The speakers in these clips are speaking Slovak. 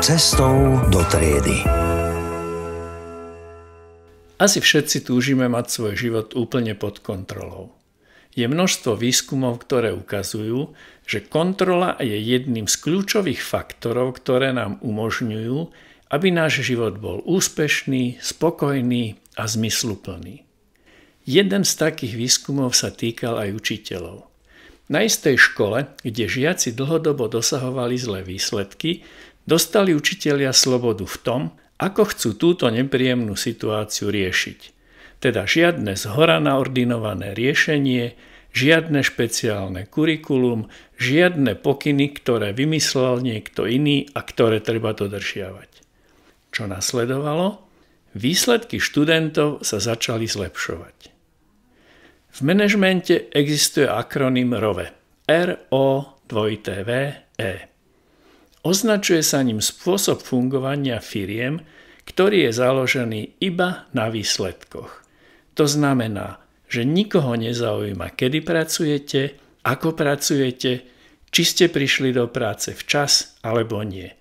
Cestou do triedy. Asi všetci túžime mať svoj život úplne pod kontrolou. Je množstvo výskumov, ktoré ukazujú, že kontrola je jedným z kľúčových faktorov, ktoré nám umožňujú, aby náš život bol úspešný, spokojný a zmysluplný. Jeden z takých výskumov sa týkal aj učiteľov. Na istej škole, kde žiaci dlhodobo dosahovali zlé výsledky, Dostali učitelia slobodu v tom, ako chcú túto nepríjemnú situáciu riešiť. Teda žiadne zhora naordinované riešenie, žiadne špeciálne kurikulum, žiadne pokyny, ktoré vymyslel niekto iný a ktoré treba dodržiavať. Čo nasledovalo? Výsledky študentov sa začali zlepšovať. V manažmente existuje akronym ROVE. R-O-V-E. Označuje sa ním spôsob fungovania firiem, ktorý je založený iba na výsledkoch. To znamená, že nikoho nezaujíma, kedy pracujete, ako pracujete, či ste prišli do práce včas alebo nie.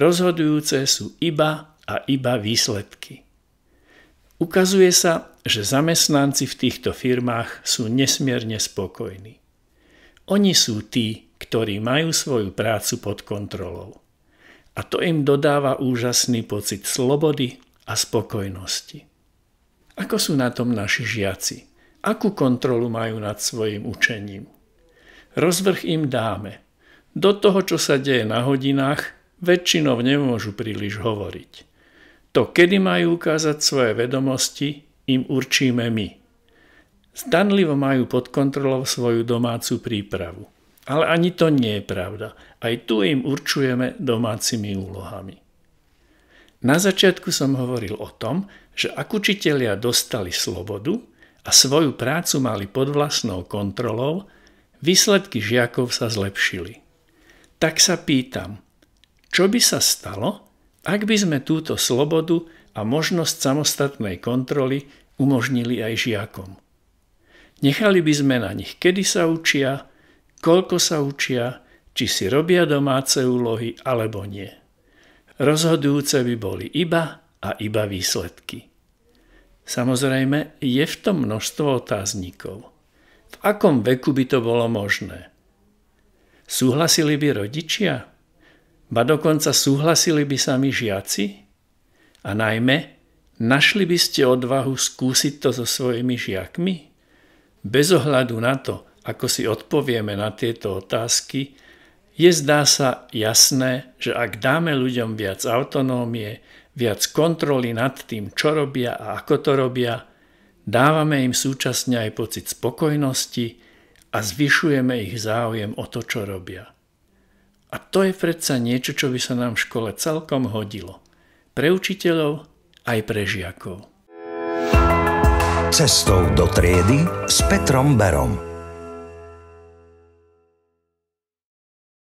Rozhodujúce sú iba a iba výsledky. Ukazuje sa, že zamestnanci v týchto firmách sú nesmierne spokojní. Oni sú tí, ktorí majú svoju prácu pod kontrolou. A to im dodáva úžasný pocit slobody a spokojnosti. Ako sú na tom naši žiaci? Akú kontrolu majú nad svojim učením? Rozvrh im dáme. Do toho, čo sa deje na hodinách, väčšinou nemôžu príliš hovoriť. To, kedy majú ukázať svoje vedomosti, im určíme my. Zdanlivo majú pod kontrolou svoju domácu prípravu. Ale ani to nie je pravda. Aj tu im určujeme domácimi úlohami. Na začiatku som hovoril o tom, že ak učitelia dostali slobodu a svoju prácu mali pod vlastnou kontrolou, výsledky žiakov sa zlepšili. Tak sa pýtam, čo by sa stalo, ak by sme túto slobodu a možnosť samostatnej kontroly umožnili aj žiakom? Nechali by sme na nich, kedy sa učia, koľko sa učia, či si robia domáce úlohy alebo nie. Rozhodujúce by boli iba a iba výsledky. Samozrejme, je v tom množstvo otáznikov. V akom veku by to bolo možné? Súhlasili by rodičia? Ba dokonca súhlasili by sami žiaci? A najmä, našli by ste odvahu skúsiť to so svojimi žiakmi? Bez ohľadu na to, ako si odpovieme na tieto otázky, je zdá sa jasné, že ak dáme ľuďom viac autonómie, viac kontroly nad tým, čo robia a ako to robia, dávame im súčasne aj pocit spokojnosti a zvyšujeme ich záujem o to, čo robia. A to je predsa niečo, čo by sa nám v škole celkom hodilo. Pre učiteľov aj pre žiakov. Cestou do triedy s Petrom Berom.